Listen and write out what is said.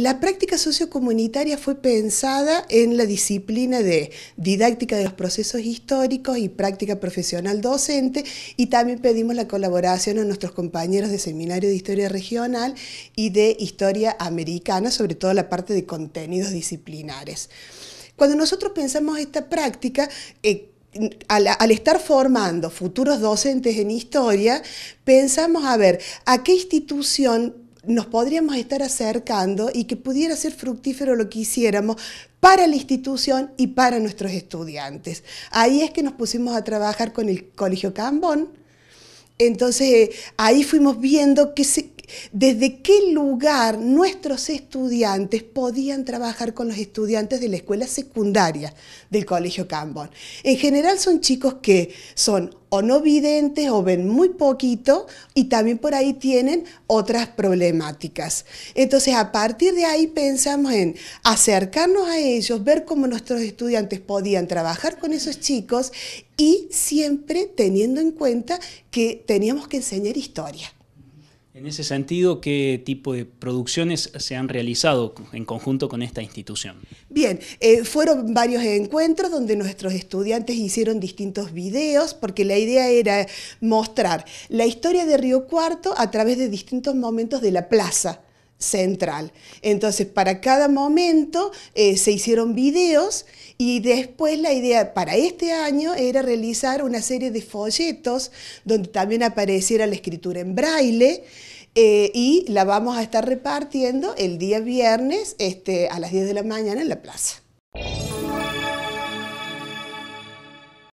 La práctica sociocomunitaria fue pensada en la disciplina de didáctica de los procesos históricos y práctica profesional docente y también pedimos la colaboración a nuestros compañeros de Seminario de Historia Regional y de Historia Americana, sobre todo la parte de contenidos disciplinares. Cuando nosotros pensamos esta práctica, eh, al, al, estar formando futuros docentes en historia, pensamos a ver a qué institución nos podríamos estar acercando y que pudiera ser fructífero lo que hiciéramos para la institución y para nuestros estudiantes. Ahí es que nos pusimos a trabajar con el Colegio Cambón. Entonces, eh, ahí fuimos viendo que se, desde qué lugar nuestros estudiantes podían trabajar con los estudiantes de la escuela secundaria del Colegio Cambón. En general son chicos que son o no videntes o ven muy poquito y también por ahí tienen otras problemáticas. Entonces a partir de ahí pensamos en acercarnos a ellos, ver cómo nuestros estudiantes podían trabajar con esos chicos y siempre teniendo en cuenta que teníamos que enseñar historia. En ese sentido, ¿qué tipo de producciones se han realizado en conjunto con esta institución? Bien, eh, fueron varios encuentros donde nuestros estudiantes hicieron distintos videos porque la idea era mostrar la historia de Río Cuarto a través de distintos momentos de la plaza central. Entonces, para cada momento eh, se hicieron videos y después la idea para este año era realizar una serie de folletos donde también apareciera la escritura en braille. Eh, y la vamos a estar repartiendo el día viernes este, a las 10 de la mañana en la plaza.